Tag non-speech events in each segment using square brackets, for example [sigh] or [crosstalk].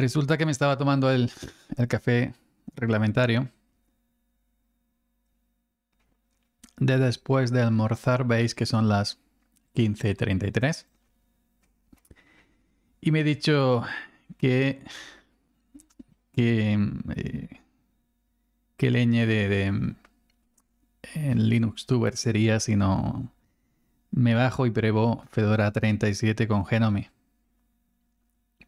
Resulta que me estaba tomando el, café reglamentario. De después de almorzar, veis que son las 15.33. Y me he dicho que. que. Eh, leñe de, en eh, Linux Tuber sería si no me bajo y pruebo Fedora 37 con Genome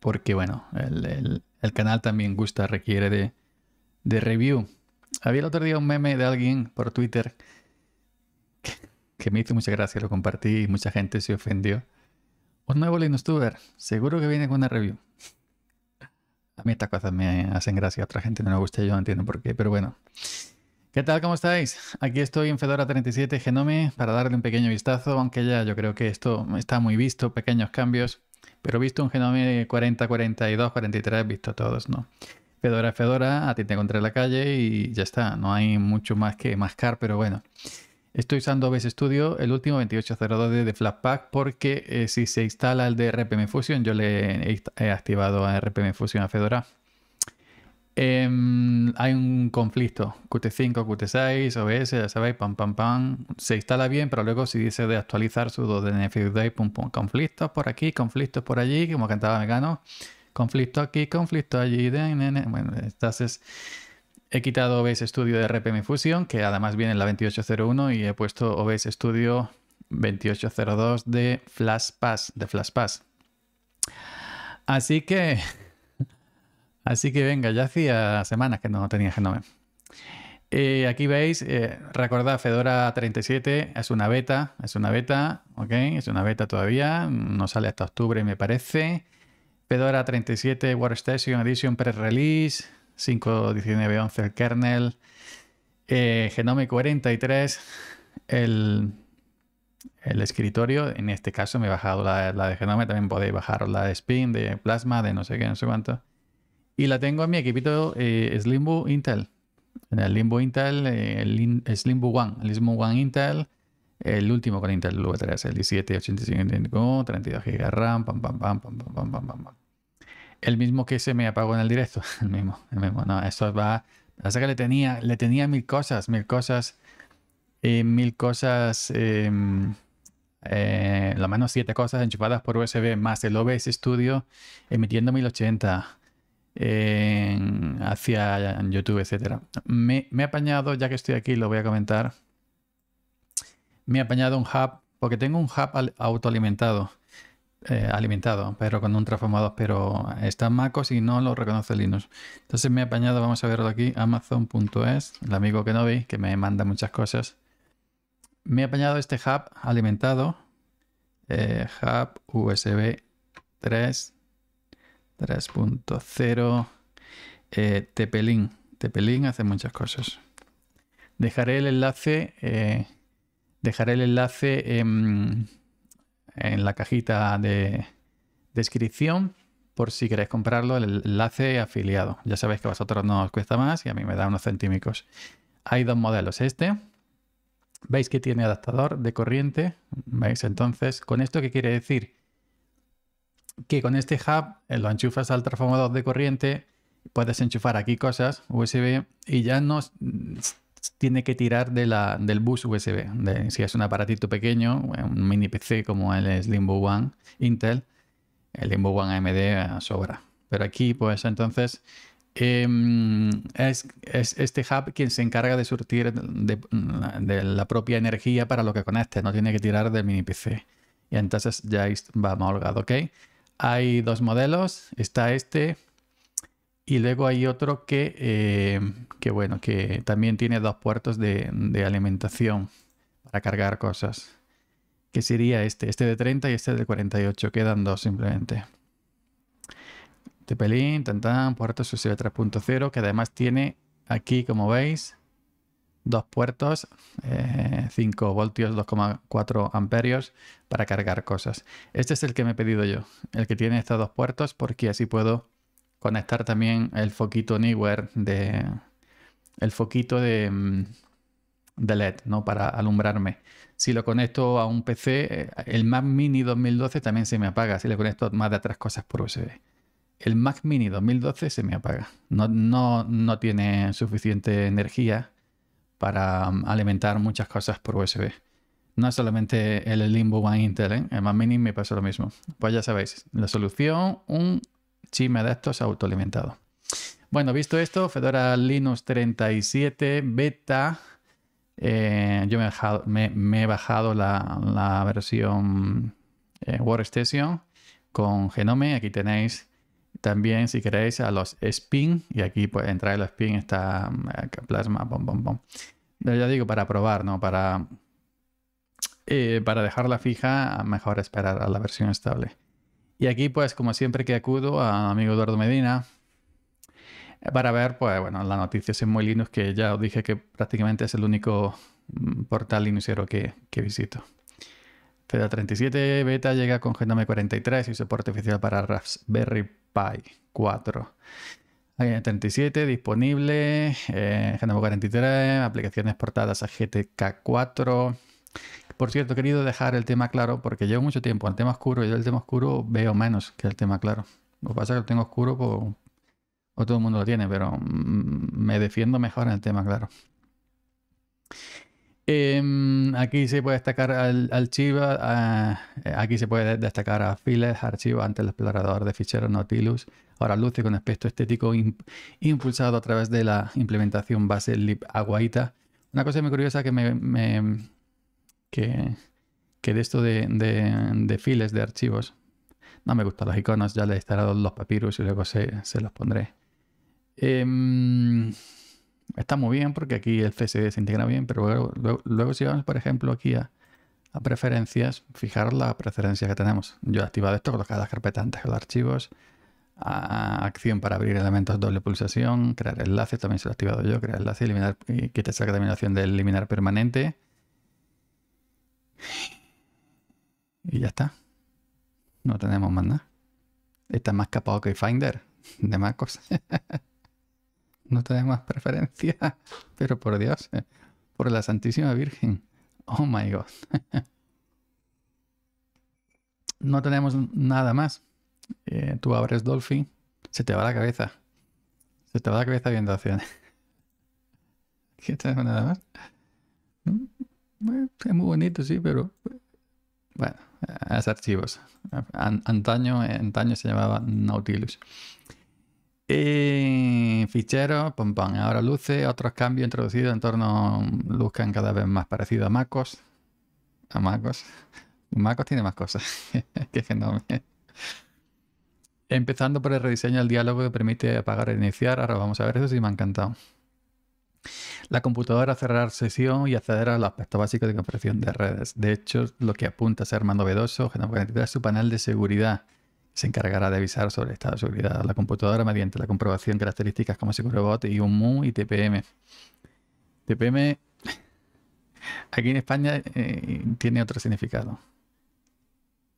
porque bueno, el, canal también gusta, requiere de, review. Había el otro día un meme de alguien por Twitter que, me hizo mucha gracia, lo compartí y mucha gente se ofendió. Un nuevo Linux Tuber, seguro que viene con una review. A mí estas cosas me hacen gracia, a otra gente no me gusta, yo no entiendo por qué, pero bueno. ¿Qué tal? ¿Cómo estáis? Aquí estoy en Fedora 37 Genome para darle un pequeño vistazo, aunque ya yo creo que esto está muy visto, pequeños cambios. Pero visto un Genome 40, 42, 43, visto todos, ¿no? Fedora, Fedora, a ti te encontré en la calle y ya está. No hay mucho más que mascar, pero bueno. Estoy usando OBS Studio, el último 2802 de Flatpak, porque eh, si se instala el de RPM Fusion, yo le he, he activado a RPM Fusion a Fedora Em, hay un conflicto, Qt5, Qt6, OBS, ya sabéis, pam, pam, pam. Se instala bien, pero luego si dice de actualizar su de pum, pum, conflictos por aquí, conflictos por allí, como cantaba Megano. Conflicto aquí, conflicto allí. Bueno, entonces he quitado OBS Studio de RPM Fusion, que además viene en la 2801, y he puesto OBS Studio 2802 de FlashPass, de FlashPass. Así que Así que venga, ya hacía semanas que no tenía genome. Eh, aquí veis, eh, recordad, Fedora 37 es una beta, es una beta, ¿ok? Es una beta todavía, no sale hasta octubre me parece. Fedora 37 Workstation Edition Pre-Release, 5.19.11 eh, el kernel, Genome 43, el, escritorio, en este caso me he bajado la, la de Genome, también podéis bajar la de Spin, de Plasma, de no sé qué, no sé cuánto. Y la tengo en mi equipito eh, Slimbo Intel. En el Limbo Intel, eh, el Slimbo One, el Slimbo One Intel, el último con Intel V3, el 1785, 32 GB RAM, pam, pam, pam, pam, pam, pam, El mismo que se me apagó en el directo, [laughs] el mismo, el mismo. No, eso va. Hasta que le tenía, le tenía mil cosas, mil cosas, eh, mil cosas. Em, lo menos siete cosas enchufadas por USB más el OBS Studio emitiendo 1080 hacia YouTube, etc. Me, he apañado, ya que estoy aquí, lo voy a comentar. Me he apañado un hub, porque tengo un hub autoalimentado, eh, alimentado, pero con un transformador, pero está en MacOS y no lo reconoce Linux. Entonces me he apañado, vamos a verlo aquí, amazon.es, el amigo que no vi que me manda muchas cosas. Me he apañado este hub alimentado, eh, hub USB 3 3.0. Eh, Tepelín. Tepelín hace muchas cosas. Dejaré el enlace. Eh, dejaré el enlace en, la cajita de descripción por si queréis comprarlo, el enlace afiliado. Ya sabéis que a vosotros no os cuesta más y a mí me da unos centímetros Hay dos modelos. Este, veis que tiene adaptador de corriente. ¿Veis? Entonces, ¿con esto qué quiere decir? que con este hub eh, lo enchufas al transformador de corriente, puedes enchufar aquí cosas USB y ya no tiene que tirar de del bus USB. si es un aparatito pequeño, un mini PC como el Limbo One Intel, el Limbo One AMD eh, sobra. Pero aquí, pues entonces, em, es, este hub quien se encarga de surtir de, la propia energía para lo que conecte, no tiene que tirar del mini PC. Y entonces ya va holgado, ¿ok? Hay dos modelos, está este y luego hay otro que, eh, bueno, que también tiene dos puertos de, alimentación para cargar cosas. Que sería este, este de 30 y este de 48, quedan dos simplemente. Tepelín, tan tan, puertos USB 3.0, que además tiene aquí, como veis, dos puertos, 5 eh, voltios, 2,4 amperios para cargar cosas. Este es el que me he pedido yo, el que tiene estos dos puertos porque así puedo conectar también el foquito Anywhere de el foquito de, mm, de LED, ¿no? Para alumbrarme. Si lo conecto a un PC, eh, el Mac Mini 2012 también se me apaga si le conecto más de tres cosas por USB. El Mac Mini 2012 se me apaga. No, no, no tiene suficiente energía para um, alimentar muchas cosas por USB. No solamente el Limbo One Intel, en ¿eh? el Mini me pasó lo mismo. Pues ya sabéis, la solución, un chime de estos autoalimentado. Bueno, visto esto, Fedora Linux 37 beta. Eh, yo me he bajado, me, bajado la, versión eh, Workstation con Genome. Aquí tenéis también, si queréis, a los spin. Y aquí pues entra el spin, está mm, plasma, bom bom bom Pero ya digo, para probar, ¿no? Para, eh, para dejarla fija, mejor esperar a la versión estable. Y aquí pues, como siempre que acudo a amigo Eduardo Medina, eh, para ver, pues bueno, las noticias en Muy Linux, que ya os dije que prácticamente es el único mm, portal linuxero que, visito. feda 37 beta llega con Genome 43 y soporte oficial para Raspberry Pi 4. 37, disponible. Eh, 43, aplicaciones portadas a GTK 4. Por cierto, he querido dejar el tema claro porque llevo mucho tiempo en el tema oscuro. Yo el tema oscuro veo menos que el tema claro. Lo que pasa es que lo tengo oscuro, pues, o todo el mundo lo tiene, pero mm, me defiendo mejor en el tema claro. Em, aquí se puede destacar al, al eh, aquí se puede destacar a Files, archivos, antes el explorador de ficheros Nautilus. Ahora luce con aspecto estético impulsado a través de la implementación base lib-aguaita. Una cosa muy curiosa que me, que, de esto de, de, de, files, de archivos, no me gustan los iconos, ya le he instalado los papyrus y luego se, los pondré. Em, está muy bien porque aquí el CSD se integra bien, pero luego, si vamos, por ejemplo, aquí a, preferencias, fijar las preferencias que tenemos. Yo he activado esto, colocar las carpetas antes de los archivos, acción para abrir elementos doble pulsación, crear enlaces, también se lo he activado yo, crear enlace, eliminar, y que te saca la opción de eliminar permanente. Y ya está. No tenemos más nada. Está más capado que Finder de más cosas. [laughs] no tenemos más preferencia, [laughs] pero por Dios, eh, por la Santísima Virgen. Oh my God. [laughs] No tenemos nada más. Eh, tú abres Dolphin, se te va la cabeza. Se te va la cabeza viendo acciones. [laughs] ¿Qué tenemos nada más? Mm, es muy bonito, sí, pero. Bueno, eh, es archivos. Antaño, antaño se llamaba Nautilus. Y fichero, ahora luce, otros cambios introducidos en torno a luzcan cada vez más parecido a MacOS. A MacOS. MacOS tiene más cosas. [laughs] Qué fenómeno. [laughs] Empezando por el rediseño del diálogo que permite apagar e iniciar. Ahora vamos a ver, eso sí me ha encantado. La computadora cerrar sesión y acceder a los aspectos básicos de compresión de redes. De hecho, lo que apunta a ser más novedoso, es su panel de seguridad se encargará de avisar sobre el estado de seguridad de la computadora mediante la comprobación de características como SecureBot y UMU y TPM. TPM [laughs] aquí en España eh, tiene otro significado.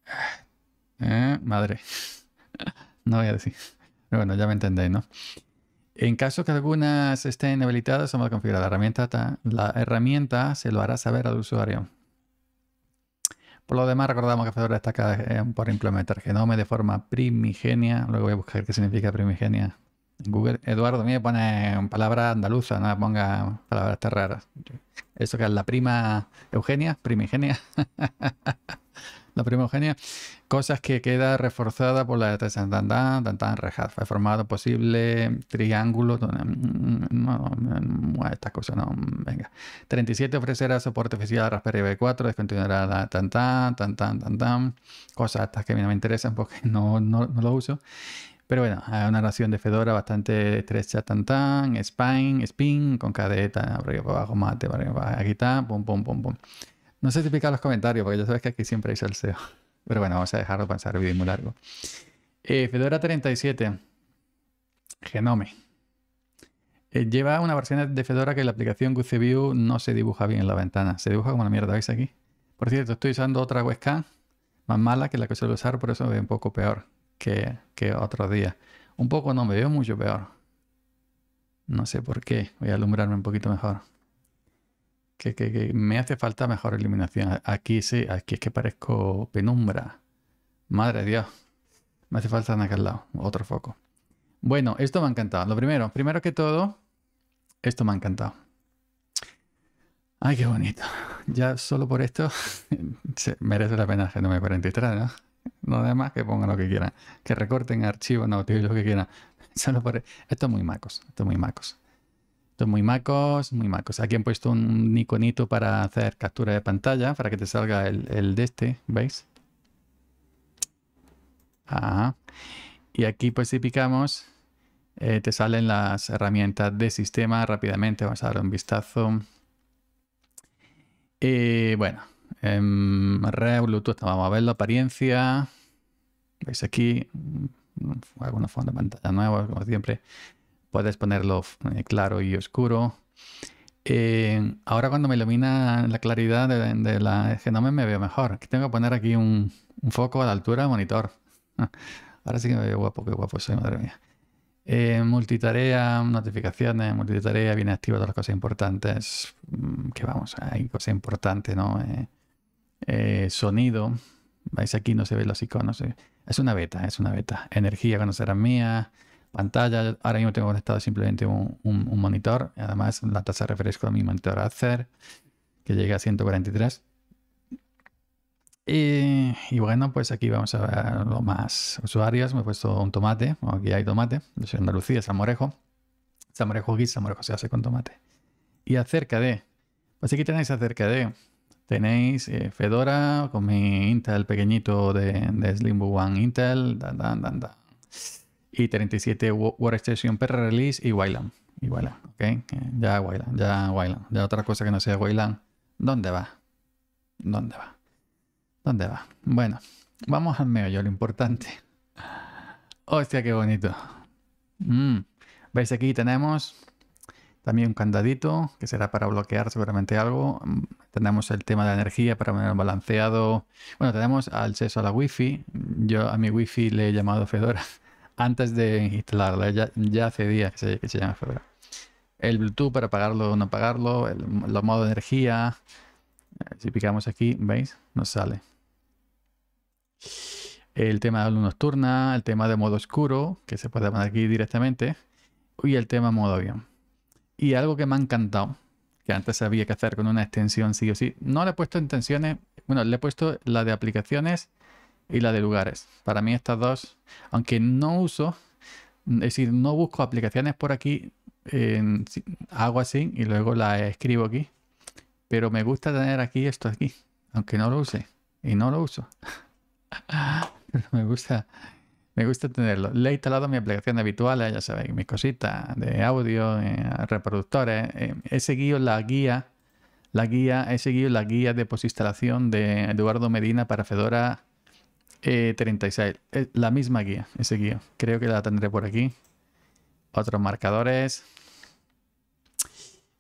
Ah, eh, madre, [laughs] no voy a decir. Pero bueno, ya me entendéis, ¿no? En caso que algunas estén habilitadas o mal configuradas, la herramienta, la herramienta se lo hará saber al usuario. Por lo demás, recordamos que Fedora destaca eh, por implementar Genome de forma primigenia. Luego voy a buscar qué significa primigenia. Google, Eduardo, me pone palabras andaluza, no me ponga palabras tan raras. Eso que es la prima Eugenia, primigenia. [laughs] la primogenia, cosas que queda reforzada por la tan tan tan tan rejad, formado posible triángulo, no, esta cosa no, venga. 37 ofrecerá soporte oficial a Raspberry V4, descontinuará la tan tan tan tan tan tan, cosas estas que a mí no me interesan porque no, lo uso. Pero bueno, hay una ración de Fedora bastante estrecha, tan tan, spine, spin, con cadeta, abajo, mate, pum, pum, pum, pum. No sé si los comentarios, porque ya sabes que aquí siempre hay salseo. [laughs] Pero bueno, vamos a dejarlo pasar, vídeo muy largo. Eh, Fedora 37. Genome. Eh, lleva una versión de Fedora que la aplicación GuceView no se dibuja bien en la ventana. Se dibuja como la mierda, ¿veis aquí? Por cierto, estoy usando otra webcam más mala que la que suelo usar, por eso me veo un poco peor que, que otros días. Un poco no, me veo mucho peor. No sé por qué. Voy a alumbrarme un poquito mejor que, que, me hace falta mejor iluminación. Aquí sí, aquí es que parezco penumbra. Madre de Dios. Me hace falta en aquel lado, otro foco. Bueno, esto me ha encantado. Lo primero, primero que todo, esto me ha encantado. Ay, qué bonito. Ya solo por esto [laughs] merece la pena que no me 43, ¿no? No demás que pongan lo que quieran. Que recorten archivos, no, tío, lo que quieran. [laughs] Solo por e-, esto es muy macos, esto es muy macos. Estos muy macos, muy macos. Aquí han puesto un iconito para hacer captura de pantalla, para que te salga el, de este, ¿veis? Ajá. Y aquí, pues si picamos, eh, te salen las herramientas de sistema rápidamente. Vamos a dar un vistazo. Y eh, bueno, en em, Re, Bluetooth, vamos a ver la apariencia. ¿Veis aquí? Mm, algunos fondos de pantalla nuevos, como siempre. Puedes ponerlo eh, claro y oscuro. Eh, ahora cuando me ilumina la claridad de, la genoma me veo mejor. Tengo que poner aquí un, foco a la altura del monitor. [laughs] Ahora sí que me veo guapo, qué guapo soy, madre mía. Eh, multitarea, notificaciones, multitarea, viene activa todas las cosas importantes. Mm, que vamos, hay cosas importantes, ¿no? sonido. Vais aquí? No se ven los iconos. Es una beta, es una beta. Energía, será mía pantalla. Ahora mismo tengo conectado simplemente un, monitor. Además, la tasa de refresco de mi monitor Acer, que llega a 143. Y, bueno, pues aquí vamos a ver lo más usuarios. Me he puesto un tomate. aquí hay tomate. Yo soy Andalucía, Samorejo, Samorejo aquí, Samorejo se hace con tomate. Y acerca de. Pues aquí tenéis acerca de. Tenéis eh, Fedora con mi Intel pequeñito de, de One Intel. Dan, dan, dan, y 37 Workstation per Release y Wayland. Y Wayland, ¿ok? Eh, ya Wayland, ya Wayland. Ya otra cosa que no sea Wayland. ¿Dónde va? ¿Dónde va? ¿Dónde va? Bueno, vamos al meollo, lo importante. Hostia, qué bonito. Mm. ¿Veis aquí tenemos también un candadito que será para bloquear seguramente algo. Mm, tenemos el tema de energía para poner balanceado. Bueno, tenemos acceso a la wifi. Yo a mi wifi le he llamado Fedora antes de instalarla, ya, hace días que se, llama febrero. El Bluetooth para apagarlo o no apagarlo, el, los modos de energía. Eh, si picamos aquí, ¿veis? Nos sale. El tema de luz nocturna, el tema de modo oscuro, que se puede poner aquí directamente. Y el tema modo avión. Y algo que me ha encantado, que antes había que hacer con una extensión sí o sí. No le he puesto intenciones, bueno, le he puesto la de aplicaciones y la de lugares. Para mí estas dos, aunque no uso, es decir, no busco aplicaciones por aquí, hago así y luego la escribo aquí. Pero me gusta tener aquí esto aquí, aunque no lo use. Y no lo uso. [laughs] Pero me gusta, me gusta tenerlo. Le he instalado mis aplicaciones habituales, eh, ya sabéis, mis cositas de audio, eh, reproductores. Eh, he seguido la guía, la guía, he seguido la guía de posinstalación de Eduardo Medina para Fedora 36. Eh, eh, la misma guía, ese guía. Creo que la tendré por aquí. Otros marcadores.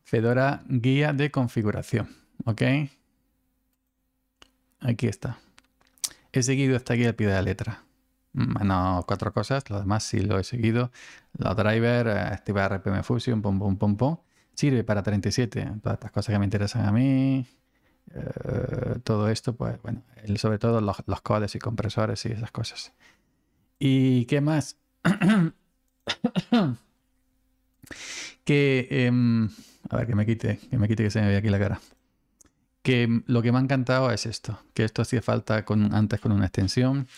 Fedora guía de configuración. ¿Ok? Aquí está. He seguido esta guía al pie de la letra. bueno mm, cuatro cosas, lo demás sí lo he seguido. la driver, eh, activar RPM Fusion, pum, pum, pum, pum. Sirve para 37, todas estas cosas que me interesan a mí. Eh, todo esto, pues bueno, sobre todo los, codes y compresores y esas cosas. ¿Y qué más? [coughs] que, em, a ver, que me quite, que me quite que se me vea aquí la cara. Que lo que me ha encantado es esto, que esto hacía falta con, antes con una extensión.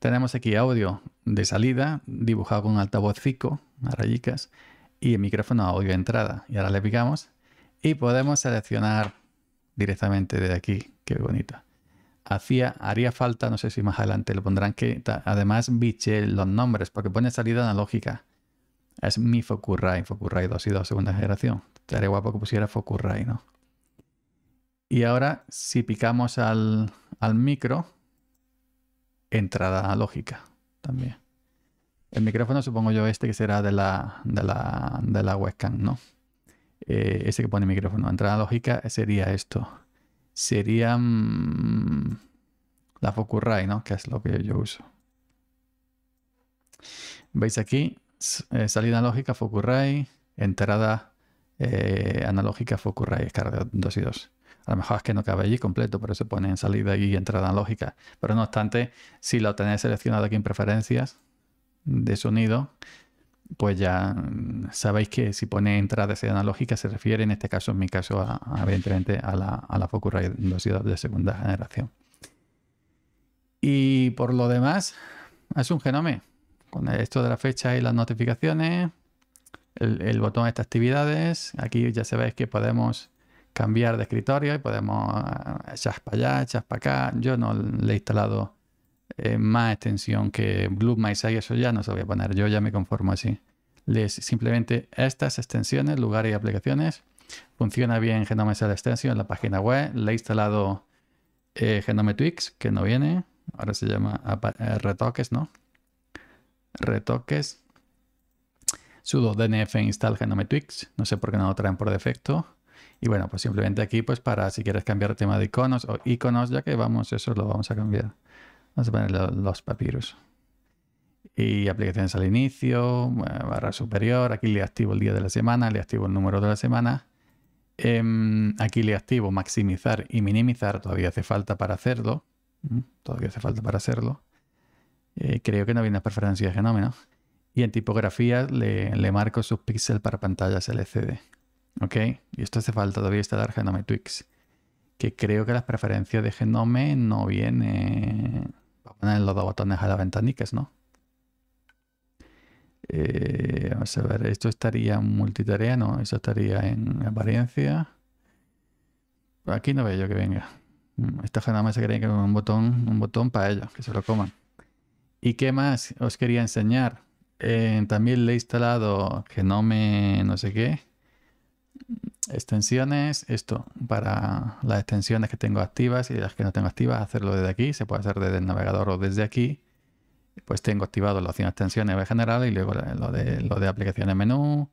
Tenemos aquí audio de salida, dibujado con altavoz fico, a rayicas, y el micrófono audio de entrada. Y ahora le picamos y podemos seleccionar directamente desde aquí. Qué bonita. Hacía, haría falta, no sé si más adelante lo pondrán, que además biche los nombres, porque pone salida analógica. Es mi Focusrite, focurray 2 y 2, segunda generación. Estaría guapo que pusiera Focusrite, ¿no? Y ahora, si picamos al, al micro, entrada analógica también. El micrófono supongo yo este que será de la, de la, de la webcam, ¿no? Eh, ese que pone micrófono. Entrada lógica sería esto. Sería mm, la Focusrite, ¿no? Que es lo que yo uso. Veis aquí, eh, salida lógica Focusrite, entrada eh, analógica Focusrite, de 2 y 2. A lo mejor es que no cabe allí completo, pero se pone en salida y entrada lógica Pero no obstante, si lo tenéis seleccionado aquí en preferencias de sonido, pues ya mm, sabéis que si pone entrada de se refiere en este caso, en mi caso, a, evidentemente a la, a la Focusrite 2 de segunda generación. Y por lo demás, es un genome. Con esto de la fecha y las notificaciones, el, botón de estas actividades, aquí ya sabéis que podemos cambiar de escritorio y podemos eh, echar para allá, echar para acá. Yo no le he instalado eh, más extensión que Blue My eso ya no se voy a poner, yo ya me conformo así. Les, simplemente estas extensiones, lugares y aplicaciones, funciona bien Genome Cell Extension en la página web, le he instalado eh, Genome Twix, que no viene, ahora se llama eh, Retoques, ¿no? Retoques. Sudo DNF install Genome Twix, no sé por qué no lo traen por defecto. Y bueno, pues simplemente aquí, pues para si quieres cambiar el tema de iconos o iconos, ya que vamos, eso lo vamos a cambiar. Vamos a poner los papiros. Y aplicaciones al inicio, eh, barra superior. Aquí le activo el día de la semana, le activo el número de la semana. Em, aquí le activo maximizar y minimizar. Todavía hace falta para hacerlo. Todavía hace falta para hacerlo. Eh, creo que no viene las preferencias de genómeno. Y en tipografía le, marco sus píxeles para pantallas LCD. ¿Ok? Y esto hace falta todavía instalar Genome Twix. Que creo que las preferencias de Genome no vienen poner los dos botones a la ventanicas ¿no? Eh, vamos a ver, esto estaría en multitarea, no, eso estaría en apariencia. Aquí no veo yo que venga. Mm, esta nada más se creen que un botón, un botón para ellos, que se lo coman. ¿Y qué más os quería enseñar? Eh, también le he instalado que no me no sé qué extensiones, esto para las extensiones que tengo activas y las que no tengo activas, hacerlo desde aquí, se puede hacer desde el navegador o desde aquí. Pues tengo activado la opción extensiones en general y luego lo de, lo de aplicaciones menú,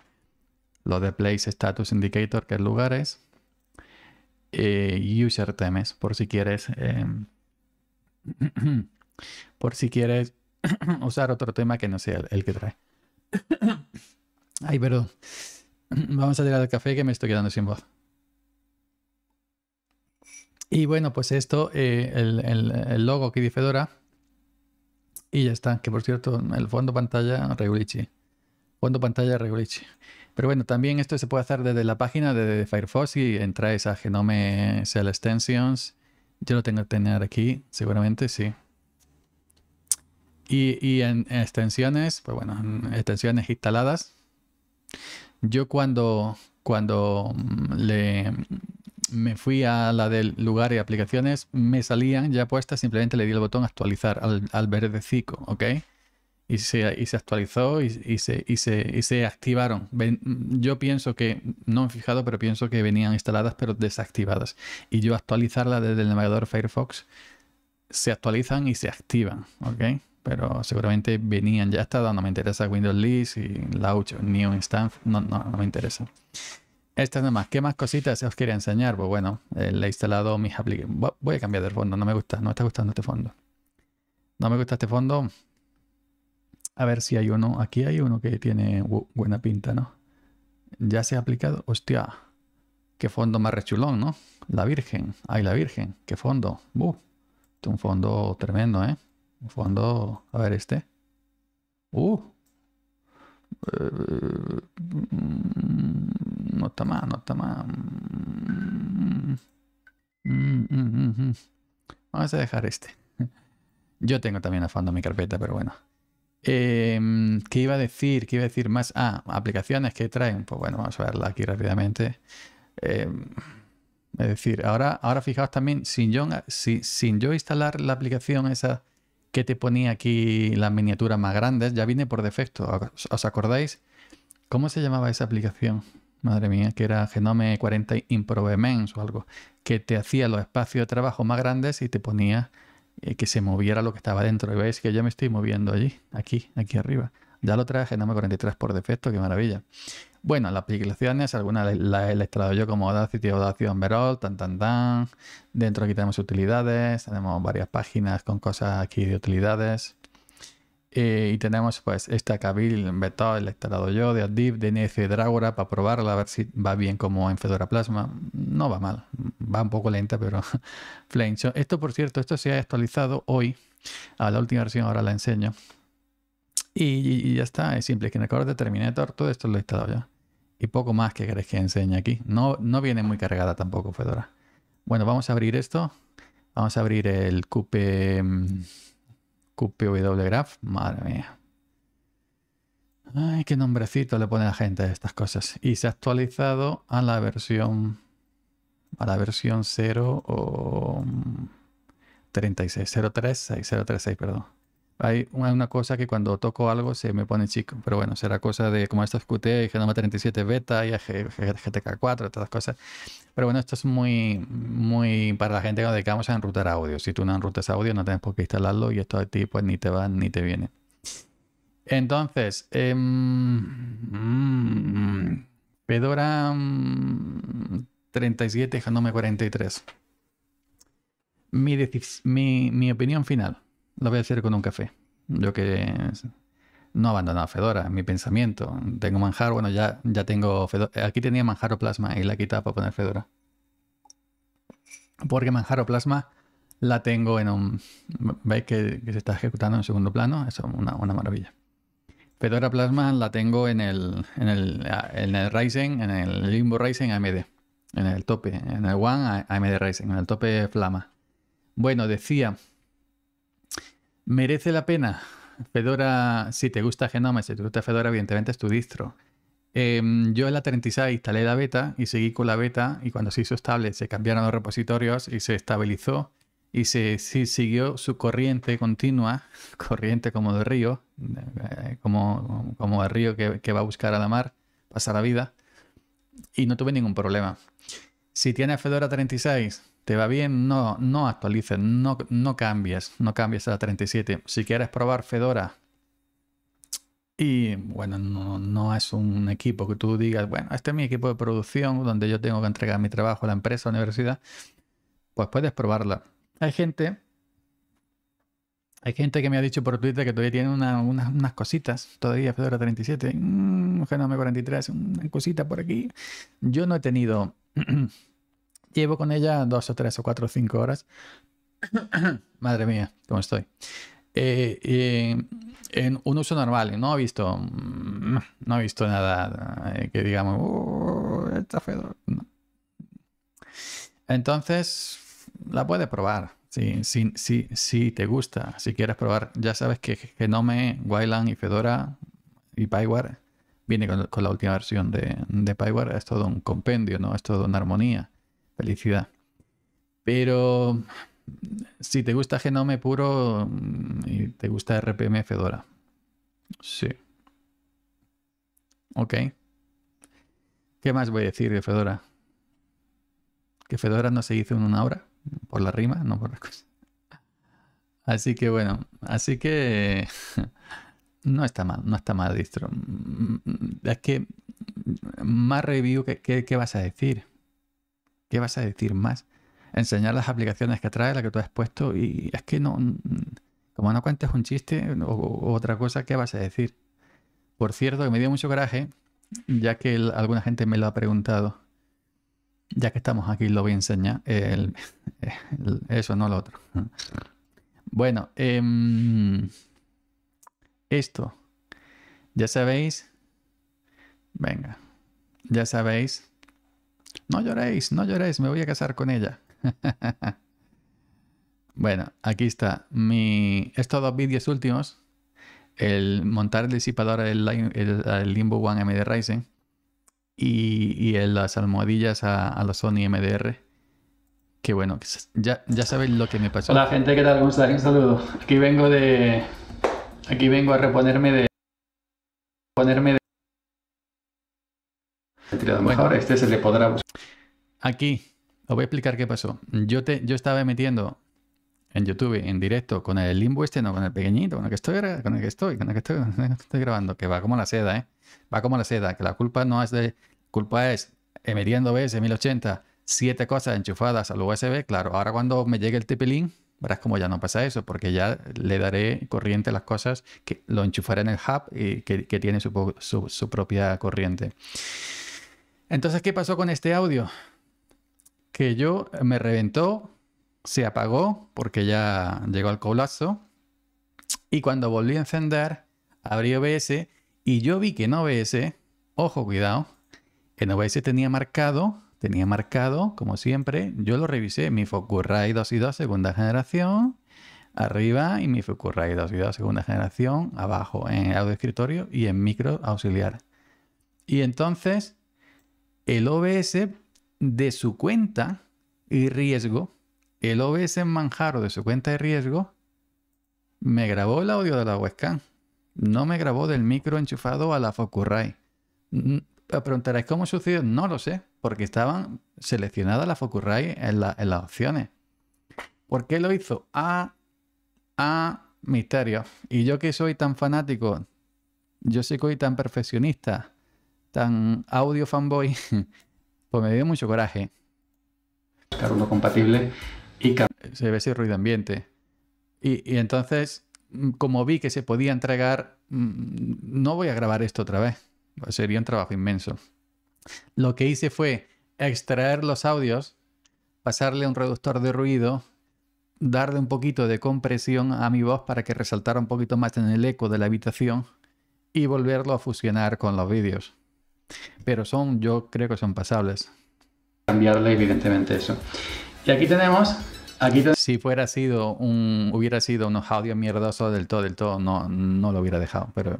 lo de place status indicator, que es lugares, y eh, user temes, por si quieres, em, [clears throat] por si quieres [clears throat] usar otro tema que no sea el, el que trae. [coughs] Ay, perdón. [laughs] Vamos a tirar el café que me estoy quedando sin voz. Y bueno, pues esto, eh, el, logo que dice Fedora. Y ya está, que por cierto, el fondo pantalla regulichi Fondo pantalla regulichi Pero bueno, también esto se puede hacer desde la página de Firefox y entráis a Genome Cell Extensions. Yo lo tengo que tener aquí, seguramente sí. Y, y en extensiones, pues bueno, extensiones instaladas. Yo cuando, cuando mm, me fui a la del lugar y aplicaciones, me salían ya puestas, simplemente le di el botón actualizar al, al verdecico, ¿ok? Y se, actualizó y, se, y, se, se activaron. Mm, yo pienso que, no he fijado, pero pienso que venían instaladas pero desactivadas. Y yo actualizarla desde el navegador Firefox, se actualizan y se activan, ¿ok? pero seguramente venían ya está, no me interesa Windows List y Launch, New Instance, no, no, no, me interesa. Estas más. ¿qué más cositas os quería enseñar? Pues bueno, eh, le he instalado mis aplicaciones. Voy a cambiar de fondo, no me gusta, no me está gustando este fondo. No me gusta este fondo. A ver si hay uno, aquí hay uno que tiene buena pinta, ¿no? Ya se ha aplicado, hostia, qué fondo más rechulón, ¿no? La Virgen, ay la Virgen, qué fondo, buh es un fondo tremendo, ¿eh? fondo, a ver este. Uh. Mm, no está mal, no está mal. Mm, mm, vamos a dejar este. [laughs] Yo tengo también a fondo mi carpeta, pero bueno. Eh, ¿Qué iba a decir? ¿Qué iba a decir más? Ah, aplicaciones que traen. Pues bueno, vamos a verla aquí rápidamente. Em, es decir, ahora, ahora fijaos también, sin yo, sin yo instalar la aplicación esa que te ponía aquí las miniaturas más grandes, ya viene por defecto. ¿Os acordáis? ¿Cómo se llamaba esa aplicación? Madre mía, que era Genome 40 Improvements o algo, que te hacía los espacios de trabajo más grandes y te ponía eh, que se moviera lo que estaba dentro. Y veis que yo me estoy moviendo allí, aquí, aquí arriba. Ya lo trae Genome 43 por defecto, qué maravilla. Bueno, las aplicaciones, algunas las he instalado yo como Audacity, Audacity verol tan tan tan. Dentro aquí tenemos utilidades, tenemos varias páginas con cosas aquí de utilidades. Eh, y tenemos pues esta Cabil Beto, instalado yo, de Adib, DNS NC para probarla, a ver si va bien como en Fedora Plasma. No va mal, va un poco lenta, pero [laughs] Flame. Esto, por cierto, esto se ha actualizado hoy a la última versión, ahora la enseño. Y, ya está, es simple. que me de Terminator, todo esto lo he instalado ya. Y poco más que queréis que enseñe aquí. No, no viene muy cargada tampoco Fedora. Bueno, vamos a abrir esto. Vamos a abrir el cupe mm, w Graph. Madre mía. Ay, qué nombrecito le pone la gente a estas cosas. Y se ha actualizado a la versión a la versión 0 o 036, mm, 036, perdón. Hay una cosa que cuando toco algo se me pone chico, pero bueno, será cosa de como esto es QT y 37 Beta y GTK4, todas las cosas. Pero bueno, esto es muy, muy para la gente que nos dedicamos a enrutar audio. Si tú no enrutas audio, no tienes por qué instalarlo y esto a ti pues ni te va ni te viene. Entonces, Pedora 37 Fedora 37, Genome 43. mi opinión final lo voy a hacer con un café. Yo que no he abandonado Fedora, mi pensamiento. Tengo manjar, bueno, ya, ya tengo Fedora. Aquí tenía Manjaro Plasma y la he quitado para poner Fedora. Porque Manjaro Plasma la tengo en un... ¿Veis que, se está ejecutando en segundo plano? Eso es una, maravilla. Fedora Plasma la tengo en el, en el, en el Ryzen, en el Limbo Ryzen AMD. En el tope, en el One AMD Ryzen, en el tope Flama. Bueno, decía ¿Merece la pena? Fedora, si te gusta Genome, si te gusta Fedora, evidentemente es tu distro. Em, yo en la 36 instalé la beta y seguí con la beta y cuando se hizo estable se cambiaron los repositorios y se estabilizó y se, siguió su corriente continua, [laughs] corriente como de río, eh, como, el río que, que va a buscar a la mar, pasa la vida, y no tuve ningún problema. Si tienes Fedora 36, te va bien, no, no actualices, no, no cambies, no cambies a 37. Si quieres probar Fedora y bueno, no, es un equipo que tú digas, bueno, este es mi equipo de producción donde yo tengo que entregar mi trabajo a la empresa, a la universidad, pues puedes probarla. Hay gente, hay gente que me ha dicho por Twitter que todavía tiene unas cositas, todavía Fedora 37, no mm, Genome 43, una cosita por aquí. Yo no he tenido... [clears throat] Llevo con ella dos o tres o cuatro o cinco horas. [coughs] Madre mía, ¿cómo estoy? Eh, en un uso normal, ¿eh? no he visto, mm, no he visto nada eh, que digamos, uh, esta Fedora. Entonces, la puedes probar. Si, te gusta, si quieres probar, ya sabes que Genome, Wayland y Fedora y Pyware viene con, la última versión de, de, Pyware. Es todo un compendio, ¿no? Es todo una armonía felicidad. Pero si te gusta Genome puro mm, y te gusta RPM Fedora. Sí. Ok. ¿Qué más voy a decir de Fedora? Que Fedora no se hizo en una hora, por la rima, no por la cosa. Así que bueno, así que [laughs] no está mal, no está mal distro. Mm, mm, es que más review, ¿qué, qué vas a decir? ¿Qué vas a decir más? Enseñar las aplicaciones que trae, la que tú has puesto, y es que no, mm, como no cuentes un chiste o, otra cosa, ¿qué vas a decir? Por cierto, que me dio mucho coraje, ya que alguna gente me lo ha preguntado. Ya que estamos aquí, lo voy a enseñar. eso, no lo otro. Bueno, em, esto. Ya sabéis. Venga. Ya sabéis no lloréis, no lloréis, me voy a casar con ella. [laughs] bueno, aquí está. Mi... Estos dos vídeos últimos, el montar el disipador al el, Limbo One MD Ryzen y, y las almohadillas a, la Sony MDR. Que bueno, ya, ya sabéis lo que me pasó. Hola gente, ¿qué tal? Un saludo. Aquí vengo de... Aquí vengo a reponerme de... Ponerme de este se le podrá Aquí, os voy a explicar qué pasó. Yo, te, yo estaba emitiendo en YouTube, en directo, con el limbo este, no, con el pequeñito, con el que estoy, con el que estoy, con el que estoy, [laughs] estoy grabando, que va como la seda, ¿eh? Va como la seda, que la culpa no es de... Culpa es emitiendo bs 1080, siete cosas enchufadas al USB, claro, ahora cuando me llegue el TP-Link, verás como ya no pasa eso, porque ya le daré corriente a las cosas, que lo enchufaré en el hub y que, tiene su, su propia corriente. Entonces, ¿qué pasó con este audio? Que yo eh, me reventó, se apagó porque ya llegó al colapso. Y cuando volví a encender, abrí OBS y yo vi que en OBS, ojo, cuidado, en OBS tenía marcado, tenía marcado, como siempre, yo lo revisé, mi Focusrite 2 y 2 segunda generación, arriba y mi Focusrite 2 y segunda generación, abajo en audio escritorio y en micro auxiliar. Y entonces el OBS de su cuenta y riesgo, el OBS Manjaro de su cuenta y riesgo, me grabó el audio de la webcam. No me grabó del micro enchufado a la Focusrite. Mm, Preguntaréis cómo sucedió, no lo sé, porque estaban seleccionadas la Focusrite en, las opciones. ¿Por qué lo hizo? A, a misterio. Y yo que soy tan fanático, yo que soy tan perfeccionista tan audio fanboy, [laughs] pues me dio mucho coraje. compatible y se ve ese ruido ambiente. y, entonces, mm, como vi que se podía entregar, mm, no voy a grabar esto otra vez. Sería un trabajo inmenso. Lo que hice fue extraer los audios, pasarle un reductor de ruido, darle un poquito de compresión a mi voz para que resaltara un poquito más en el eco de la habitación y volverlo a fusionar con los vídeos. Pero son, yo creo que son pasables. Cambiarle, evidentemente, eso. Y aquí tenemos. Aquí si fuera sido un. hubiera sido unos audios mierdosos del todo, del todo, no, no lo hubiera dejado, pero.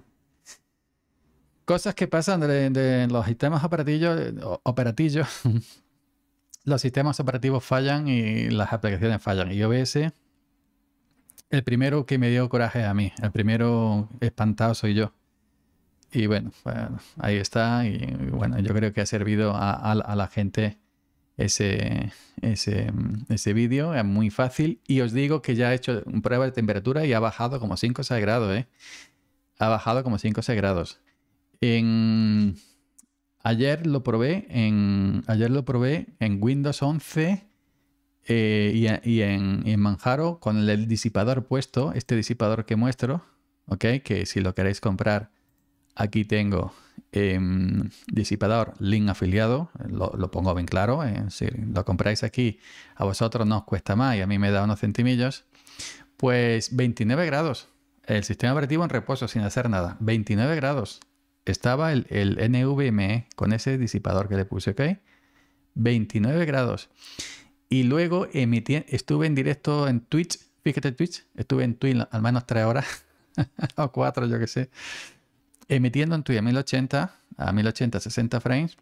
Cosas que pasan de, los sistemas operativos eh, [laughs] los sistemas operativos fallan y las aplicaciones fallan. Y OBS, el primero que me dio coraje a mí, el primero espantado soy yo y bueno, ahí está. Y bueno, yo creo que ha servido a, la gente ese, vídeo. Es muy fácil. Y os digo que ya he hecho prueba de temperatura y ha bajado como 5 grados. ¿eh? Ha bajado como 5 grados. En... Ayer lo probé en, ayer lo probé en Windows 11 eh, y, en, en, Manjaro con el disipador puesto, este disipador que muestro, Que si lo queréis comprar Aquí tengo em, disipador link afiliado, lo, pongo bien claro, eh, si lo compráis aquí a vosotros no os cuesta más y a mí me da unos centimillos, pues 29 grados, el sistema operativo en reposo sin hacer nada, 29 grados, estaba el, NVMe con ese disipador que le puse, ¿ok? 29 grados. Y luego estuve en directo en Twitch, fíjate Twitch, estuve en Twitch al menos 3 horas [laughs] o 4, yo que sé emitiendo en tu a 1080 a 1080 60 frames,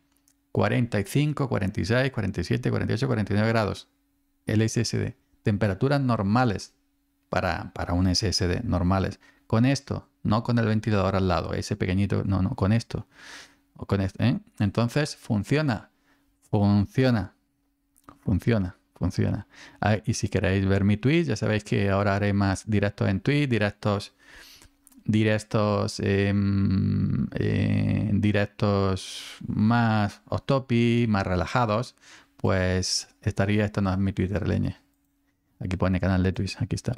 45, 46, 47, 48, 49 grados. El SSD. Temperaturas normales para, un SSD, normales. Con esto, no con el ventilador al lado, ese pequeñito, no, no, con esto. O con este, ¿eh? Entonces, funciona, funciona, funciona, funciona. Ah, y si queréis ver mi tweet, ya sabéis que ahora haré más directos en tweet, directos directos, em, eh, directos más off más relajados, pues estaría, esto no es mi Twitter, leñe. Aquí pone canal de Twitch, aquí está.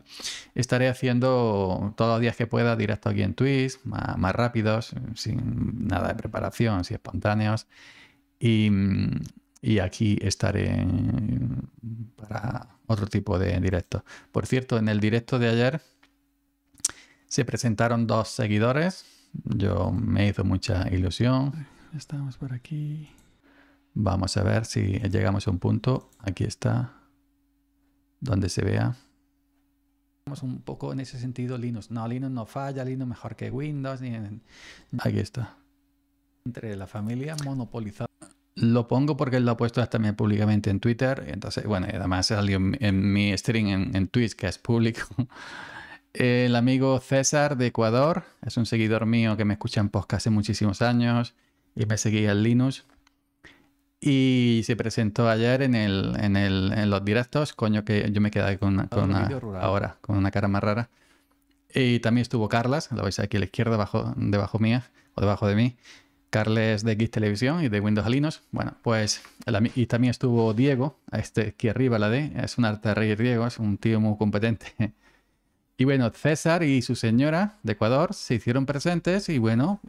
Estaré haciendo todos los días que pueda directo aquí en Twitch, más, rápidos, sin nada de preparación, si espontáneos. Y, y aquí estaré para otro tipo de directo. Por cierto, en el directo de ayer se presentaron dos seguidores. Yo me hizo mucha ilusión. Estamos por aquí. Vamos a ver si llegamos a un punto. Aquí está. Donde se vea. Vamos un poco en ese sentido Linux. No, Linux no falla, Linux mejor que Windows. Ni Aquí está. Entre la familia monopolizada. Lo pongo porque él lo ha puesto hasta también públicamente en Twitter. Entonces, bueno, además salió en, mi stream en, en Twitch, que es público. El amigo César de Ecuador es un seguidor mío que me escucha en podcast hace muchísimos años y me seguía en Linux. Y se presentó ayer en, en, los directos. Coño, que yo me quedé con una, ahora, con una cara más rara. Y también estuvo Carlas, la veis aquí a la izquierda, debajo, debajo mía o debajo de mí. Carles de Geek Televisión y de Windows a Linux. Bueno, pues y también estuvo Diego, este aquí arriba, la D. Es un arte de rey Diego, es un tío muy competente [laughs] Y bueno, César y su señora de Ecuador se hicieron presentes y bueno,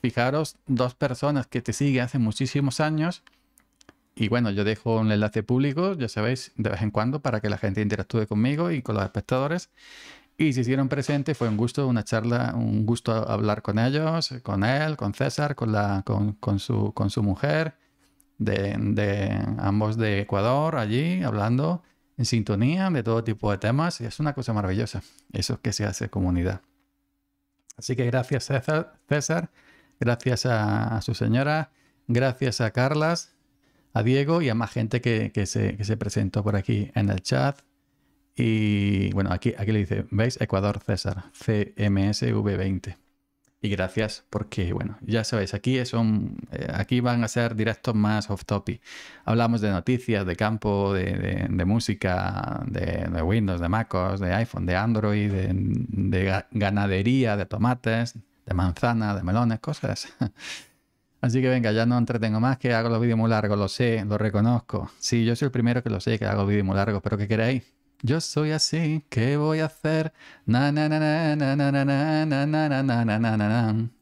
fijaros, dos personas que te siguen hace muchísimos años. Y bueno, yo dejo un enlace público, ya sabéis, de vez en cuando para que la gente interactúe conmigo y con los espectadores. Y se hicieron presentes, fue un gusto, una charla, un gusto hablar con ellos, con él, con César, con, la, con, su, con su mujer, de, de ambos de Ecuador allí, hablando sintonía de todo tipo de temas y es una cosa maravillosa. Eso que se hace comunidad. Así que gracias César, César gracias a, su señora, gracias a Carlas, a Diego y a más gente que, se, que, se, presentó por aquí en el chat. Y bueno, aquí, aquí le dice, ¿veis? Ecuador César, CMSV20 y gracias porque, bueno, ya sabéis, aquí, son, eh, aquí van a ser directos más off topic. Hablamos de noticias, de campo, de, música, de, Windows, de MacOS, de iPhone, de Android, de, ganadería, de tomates, de manzana, de melones, cosas. [laughs] Así que venga, ya no entretengo más, que hago los vídeos muy largos, lo sé, lo reconozco. Sí, yo soy el primero que lo sé, que hago vídeos muy largos, pero ¿qué queréis? Yo soy así, ¿qué voy a hacer? Na na na na na na na na na na na na